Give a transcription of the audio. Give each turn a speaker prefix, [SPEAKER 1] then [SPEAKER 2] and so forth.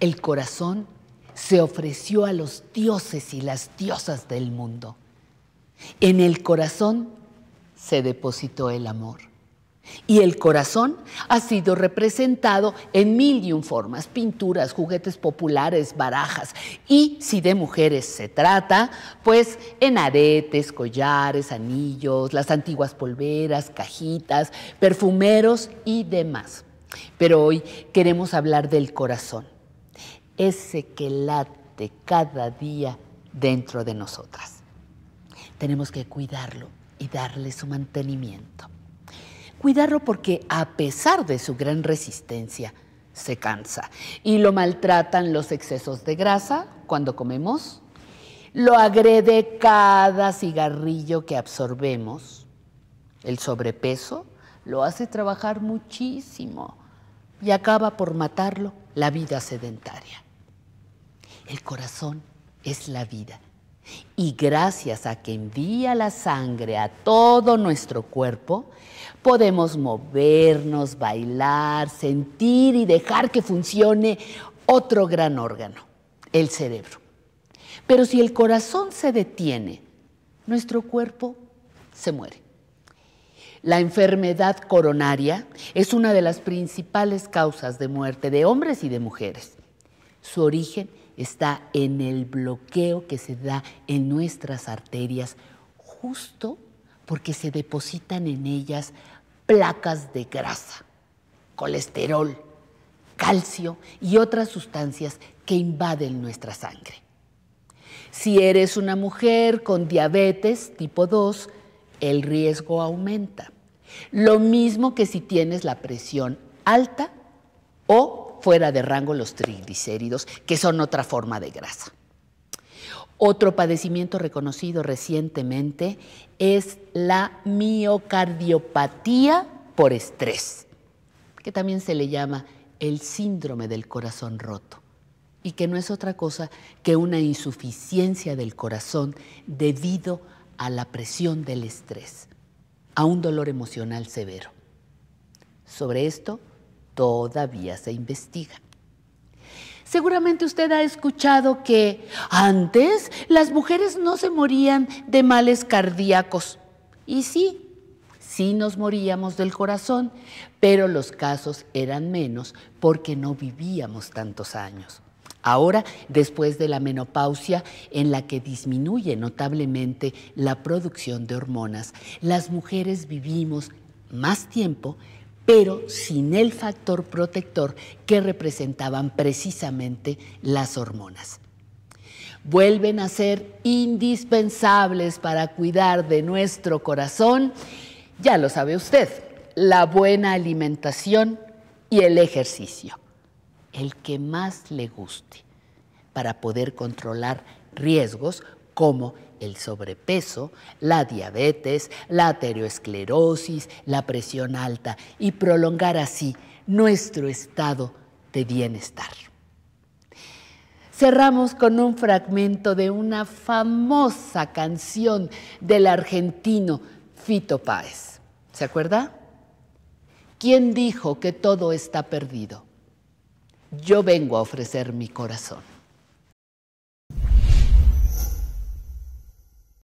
[SPEAKER 1] El corazón se ofreció a los dioses y las diosas del mundo. En el corazón se depositó el amor. Y el corazón ha sido representado en mil y un formas, pinturas, juguetes populares, barajas. Y si de mujeres se trata, pues en aretes, collares, anillos, las antiguas polveras, cajitas, perfumeros y demás. Pero hoy queremos hablar del corazón ese que late cada día dentro de nosotras. Tenemos que cuidarlo y darle su mantenimiento. Cuidarlo porque a pesar de su gran resistencia, se cansa y lo maltratan los excesos de grasa cuando comemos, lo agrede cada cigarrillo que absorbemos, el sobrepeso lo hace trabajar muchísimo y acaba por matarlo la vida sedentaria. El corazón es la vida. Y gracias a que envía la sangre a todo nuestro cuerpo, podemos movernos, bailar, sentir y dejar que funcione otro gran órgano, el cerebro. Pero si el corazón se detiene, nuestro cuerpo se muere. La enfermedad coronaria es una de las principales causas de muerte de hombres y de mujeres. Su origen es está en el bloqueo que se da en nuestras arterias, justo porque se depositan en ellas placas de grasa, colesterol, calcio y otras sustancias que invaden nuestra sangre. Si eres una mujer con diabetes tipo 2, el riesgo aumenta. Lo mismo que si tienes la presión alta o fuera de rango los triglicéridos, que son otra forma de grasa. Otro padecimiento reconocido recientemente es la miocardiopatía por estrés, que también se le llama el síndrome del corazón roto y que no es otra cosa que una insuficiencia del corazón debido a la presión del estrés, a un dolor emocional severo. Sobre esto todavía se investiga. Seguramente usted ha escuchado que antes las mujeres no se morían de males cardíacos. Y sí, sí nos moríamos del corazón, pero los casos eran menos porque no vivíamos tantos años. Ahora, después de la menopausia, en la que disminuye notablemente la producción de hormonas, las mujeres vivimos más tiempo, pero sin el factor protector que representaban precisamente las hormonas. Vuelven a ser indispensables para cuidar de nuestro corazón, ya lo sabe usted, la buena alimentación y el ejercicio, el que más le guste, para poder controlar riesgos como el sobrepeso, la diabetes, la ateroesclerosis, la presión alta y prolongar así nuestro estado de bienestar. Cerramos con un fragmento de una famosa canción del argentino Fito Páez. ¿Se acuerda? ¿Quién dijo que todo está perdido? Yo vengo a ofrecer mi corazón.